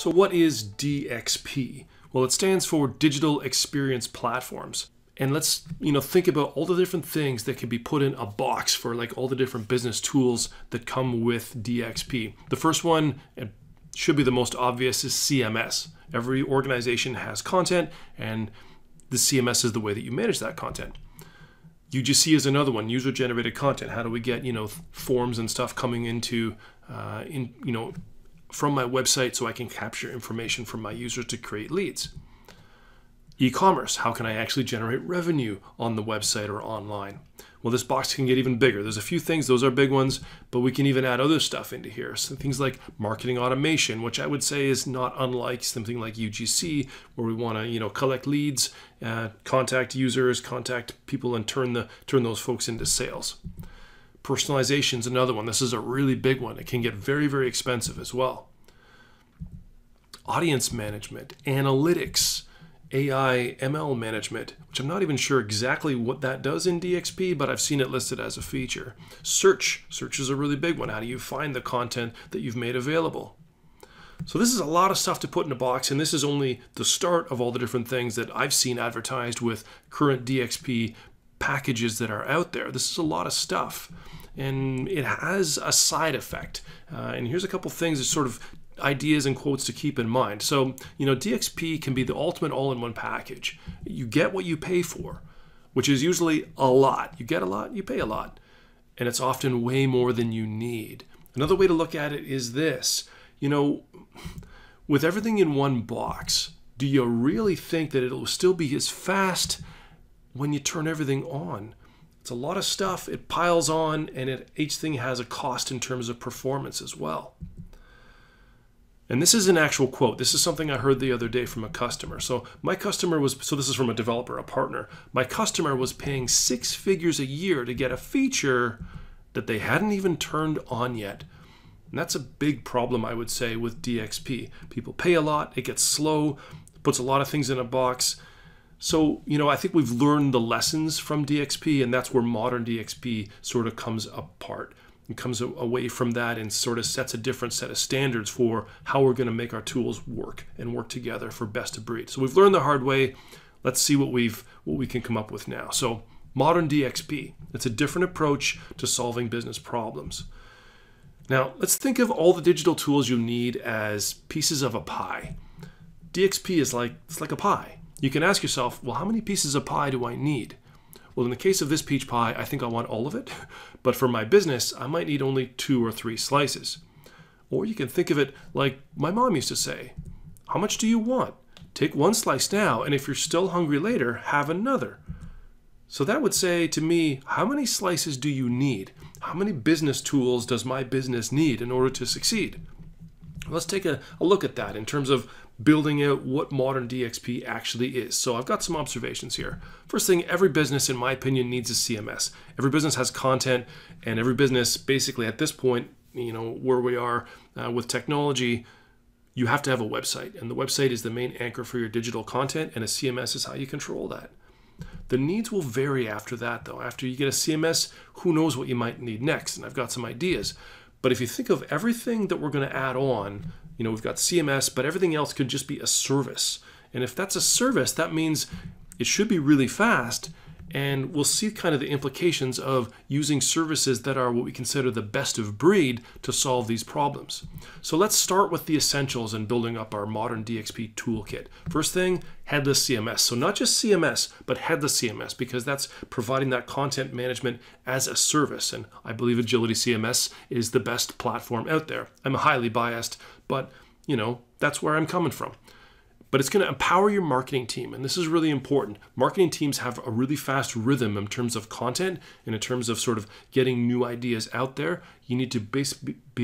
So what is DXP? Well, it stands for Digital Experience Platforms. And let's, you know, think about all the different things that can be put in a box for like all the different business tools that come with DXP. The first one, it should be the most obvious, is CMS. Every organization has content and the CMS is the way that you manage that content. UGC is another one, user generated content. How do we get, you know, forms and stuff coming into, uh, in, you know, from my website so I can capture information from my users to create leads. E commerce, how can I actually generate revenue on the website or online? Well, this box can get even bigger. There's a few things, those are big ones, but we can even add other stuff into here. So things like marketing automation, which I would say is not unlike something like UGC, where we want to, you know, collect leads, uh, contact users, contact people, and turn the turn those folks into sales. Personalization is another one. This is a really big one. It can get very, very expensive as well. Audience management, analytics, AI, ML management, which I'm not even sure exactly what that does in DXP, but I've seen it listed as a feature. Search, search is a really big one. How do you find the content that you've made available? So this is a lot of stuff to put in a box, and this is only the start of all the different things that I've seen advertised with current DXP packages that are out there. This is a lot of stuff, and it has a side effect. Uh, and here's a couple things that sort of ideas and quotes to keep in mind. So, you know, DXP can be the ultimate all in one package. You get what you pay for, which is usually a lot. You get a lot, you pay a lot. And it's often way more than you need. Another way to look at it is this you know, with everything in one box, do you really think that it'll still be as fast when you turn everything on. It's a lot of stuff, it piles on, and it, each thing has a cost in terms of performance as well. And this is an actual quote. This is something I heard the other day from a customer. So my customer was, so this is from a developer, a partner. My customer was paying six figures a year to get a feature that they hadn't even turned on yet. And that's a big problem, I would say, with DXP. People pay a lot, it gets slow, puts a lot of things in a box, so, you know, I think we've learned the lessons from DXP, and that's where modern DXP sort of comes apart and comes away from that and sort of sets a different set of standards for how we're going to make our tools work and work together for best of breed. So we've learned the hard way. Let's see what we've what we can come up with now. So modern DXP, it's a different approach to solving business problems. Now, let's think of all the digital tools you need as pieces of a pie. DXP is like it's like a pie you can ask yourself, well, how many pieces of pie do I need? Well, in the case of this peach pie, I think I want all of it, but for my business, I might need only two or three slices. Or you can think of it like my mom used to say, how much do you want? Take one slice now, and if you're still hungry later, have another. So that would say to me, how many slices do you need? How many business tools does my business need in order to succeed? Let's take a, a look at that in terms of building out what modern DXP actually is. So I've got some observations here. First thing, every business, in my opinion, needs a CMS. Every business has content, and every business, basically at this point, you know, where we are uh, with technology, you have to have a website. And the website is the main anchor for your digital content, and a CMS is how you control that. The needs will vary after that, though. After you get a CMS, who knows what you might need next? And I've got some ideas. But if you think of everything that we're going to add on, you know, we've got CMS, but everything else could just be a service. And if that's a service, that means it should be really fast, and we'll see kind of the implications of using services that are what we consider the best of breed to solve these problems. So let's start with the essentials in building up our modern DXP toolkit. First thing, headless CMS. So not just CMS, but headless CMS, because that's providing that content management as a service. And I believe Agility CMS is the best platform out there. I'm highly biased, but you know, that's where I'm coming from but it's going to empower your marketing team. And this is really important. Marketing teams have a really fast rhythm in terms of content and in terms of sort of getting new ideas out there. You need to be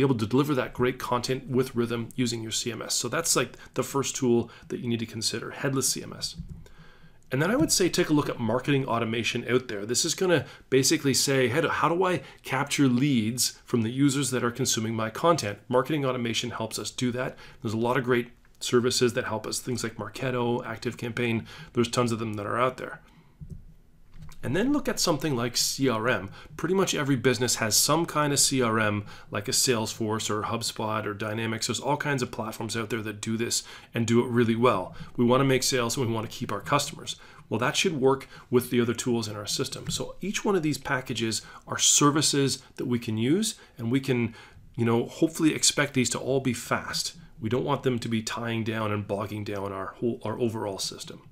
able to deliver that great content with rhythm using your CMS. So that's like the first tool that you need to consider headless CMS. And then I would say take a look at marketing automation out there. This is going to basically say, hey, how do I capture leads from the users that are consuming my content? Marketing automation helps us do that. There's a lot of great services that help us, things like Marketo, ActiveCampaign. There's tons of them that are out there. And then look at something like CRM. Pretty much every business has some kind of CRM, like a Salesforce or HubSpot or Dynamics. There's all kinds of platforms out there that do this and do it really well. We want to make sales and we want to keep our customers. Well, that should work with the other tools in our system. So each one of these packages are services that we can use and we can, you know, hopefully expect these to all be fast. We don't want them to be tying down and bogging down our whole our overall system.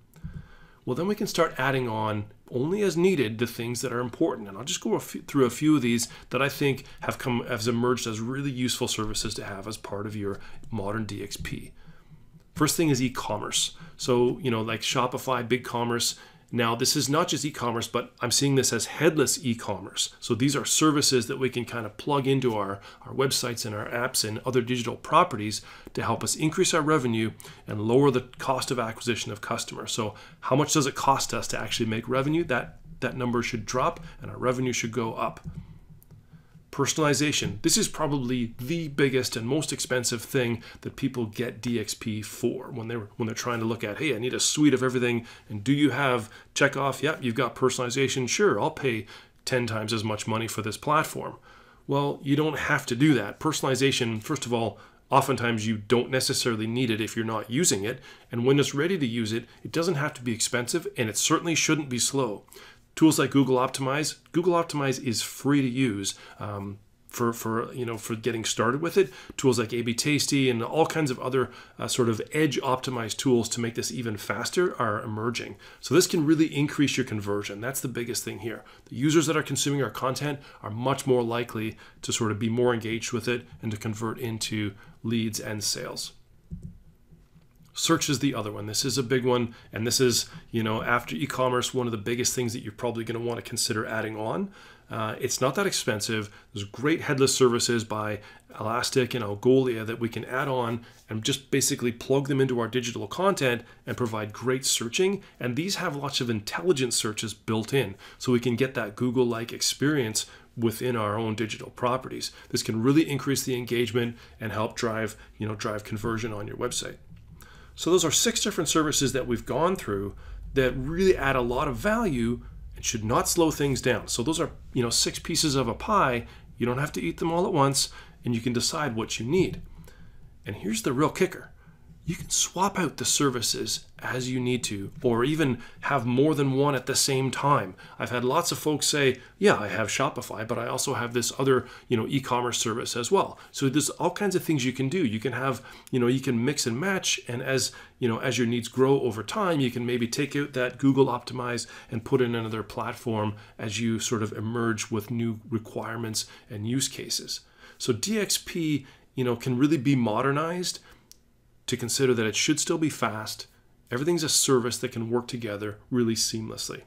Well, then we can start adding on only as needed the things that are important. And I'll just go a few, through a few of these that I think have come have emerged as really useful services to have as part of your modern DXP. First thing is e-commerce. So, you know, like Shopify, BigCommerce, now, this is not just e-commerce, but I'm seeing this as headless e-commerce. So these are services that we can kind of plug into our, our websites and our apps and other digital properties to help us increase our revenue and lower the cost of acquisition of customers. So how much does it cost us to actually make revenue? That, that number should drop and our revenue should go up personalization. This is probably the biggest and most expensive thing that people get DXP for when they're when they're trying to look at, hey, I need a suite of everything, and do you have check off? Yep, you've got personalization. Sure, I'll pay 10 times as much money for this platform. Well, you don't have to do that. Personalization, first of all, oftentimes you don't necessarily need it if you're not using it, and when it's ready to use it, it doesn't have to be expensive and it certainly shouldn't be slow. Tools like Google Optimize. Google Optimize is free to use. Um, for, for you know for getting started with it tools like ab tasty and all kinds of other uh, sort of edge optimized tools to make this even faster are emerging so this can really increase your conversion that's the biggest thing here the users that are consuming our content are much more likely to sort of be more engaged with it and to convert into leads and sales Search is the other one. This is a big one. And this is, you know, after e-commerce, one of the biggest things that you're probably going to want to consider adding on. Uh, it's not that expensive. There's great headless services by Elastic and Algolia that we can add on and just basically plug them into our digital content and provide great searching. And these have lots of intelligent searches built in. So we can get that Google-like experience within our own digital properties. This can really increase the engagement and help drive, you know, drive conversion on your website. So those are six different services that we've gone through that really add a lot of value and should not slow things down. So those are, you know, six pieces of a pie. You don't have to eat them all at once and you can decide what you need. And here's the real kicker you can swap out the services as you need to, or even have more than one at the same time. I've had lots of folks say, yeah, I have Shopify, but I also have this other, you know, e-commerce service as well. So there's all kinds of things you can do. You can have, you know, you can mix and match. And as, you know, as your needs grow over time, you can maybe take out that Google optimize and put in another platform as you sort of emerge with new requirements and use cases. So DXP, you know, can really be modernized to consider that it should still be fast. Everything's a service that can work together really seamlessly.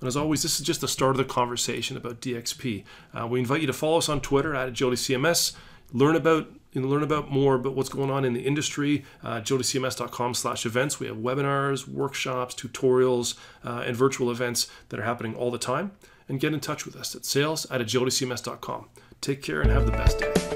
And as always, this is just the start of the conversation about DXP. Uh, we invite you to follow us on Twitter at AgilityCMS. Learn about and learn about more about what's going on in the industry. Uh, JodyCMS.com slash events. We have webinars, workshops, tutorials, uh, and virtual events that are happening all the time. And get in touch with us at sales at AgilityCMS.com. Take care and have the best day.